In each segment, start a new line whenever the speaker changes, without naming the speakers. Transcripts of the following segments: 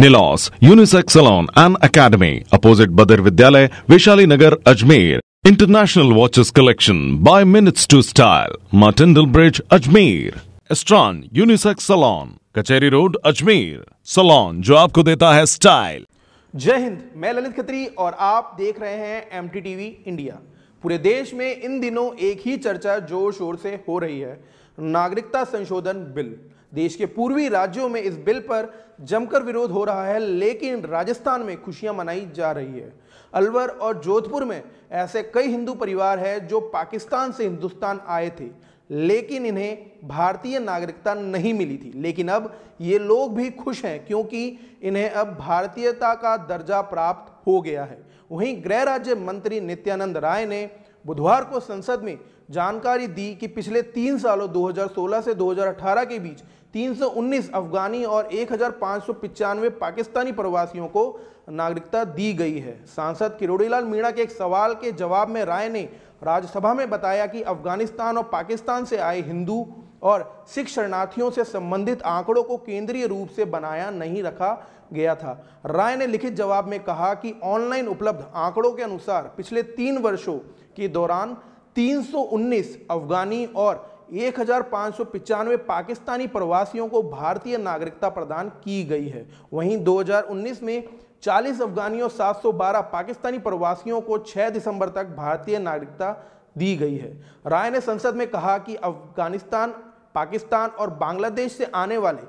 निलॉस unisex salon and academy opposite बदर विद्यालय Vaishali Nagar Ajmer international watches collection by minutes to style Martindale bridge Ajmer Astron unisex salon Kacheri road Ajmer salon जो आपको देता है style जय हिंद
मैं ललित खत्री और आप देख रहे हैं एम टीवी इंडिया पूरे देश में इन दिनों एक ही चर्चा जोर शोर से हो रही है नागरिकता संशोधन बिल देश के पूर्वी राज्यों में इस बिल पर जमकर विरोध हो रहा है लेकिन राजस्थान में खुशियां मनाई जा रही है अलवर और जोधपुर में ऐसे कई हिंदू परिवार हैं जो पाकिस्तान से हिंदुस्तान आए थे लेकिन इन्हें भारतीय नागरिकता नहीं मिली थी लेकिन अब ये लोग भी खुश हैं क्योंकि इन्हें अब भारतीयता का दर्जा प्राप्त हो गया है वहीं गृह राज्य मंत्री नित्यानंद राय ने बुधवार को संसद में जानकारी दी कि पिछले तीन सालों 2016 से 2018 के बीच 319 अफगानी और एक पाकिस्तानी प्रवासियों को नागरिकता दी गई है सांसद किरोड़ीलाल मीणा के एक सवाल के जवाब में राय ने राज्यसभा में बताया कि अफगानिस्तान और पाकिस्तान से आए हिंदू और सिख शरणार्थियों से संबंधित आंकड़ों को केंद्रीय रूप से बनाया नहीं रखा गया था राय ने लिखित जवाब में कहा कि ऑनलाइन उपलब्ध आंकड़ों के अनुसार पिछले तीन वर्षों के दौरान 319 अफगानी और एक पाकिस्तानी प्रवासियों को भारतीय नागरिकता प्रदान की गई है वहीं 2019 में 40 अफगानी और 712 पाकिस्तानी प्रवासियों को 6 दिसंबर तक भारतीय नागरिकता दी गई है राय ने संसद में कहा कि अफगानिस्तान पाकिस्तान और बांग्लादेश से आने वाले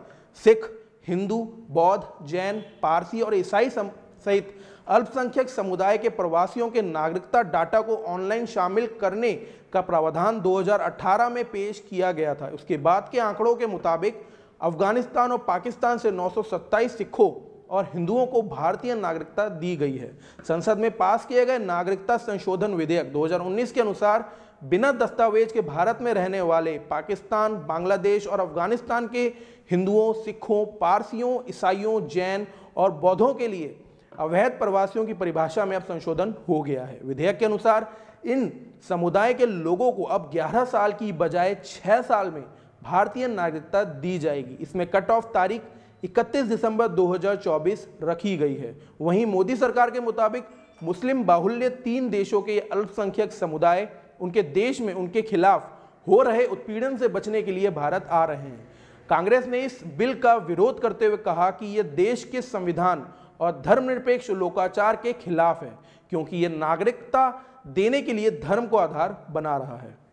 सिख हिंदू बौद्ध जैन पारसी और ईसाई सहित अल्पसंख्यक समुदाय के प्रवासियों के नागरिकता डाटा को ऑनलाइन शामिल करने का प्रावधान 2018 में पेश किया गया था उसके बाद के आंकड़ों के मुताबिक अफगानिस्तान और पाकिस्तान से नौ सिखों और हिंदुओं को भारतीय नागरिकता दी गई है संसद में पास किए गए नागरिकता संशोधन विधेयक 2019 के अनुसार बिना दस्तावेज के भारत में रहने वाले पाकिस्तान बांग्लादेश और अफगानिस्तान के हिंदुओं सिखों पारसियों ईसाइयों जैन और बौद्धों के लिए अवैध प्रवासियों की परिभाषा में अब संशोधन हो गया है विधेयक के अनुसार इन समुदाय के लोगों को अब 11 साल की बजाय 6 साल में भारतीय नागरिकता दी जाएगी इसमें कट ऑफ तारीख 31 दिसंबर 2024 रखी गई है वहीं मोदी सरकार के मुताबिक मुस्लिम बाहुल्य तीन देशों के अल्पसंख्यक समुदाय उनके देश में उनके खिलाफ हो रहे उत्पीड़न से बचने के लिए भारत आ रहे हैं कांग्रेस ने इस बिल का विरोध करते हुए कहा कि यह देश के संविधान और धर्मनिरपेक्ष लोकाचार के खिलाफ है क्योंकि ये नागरिकता देने के लिए धर्म को आधार बना रहा है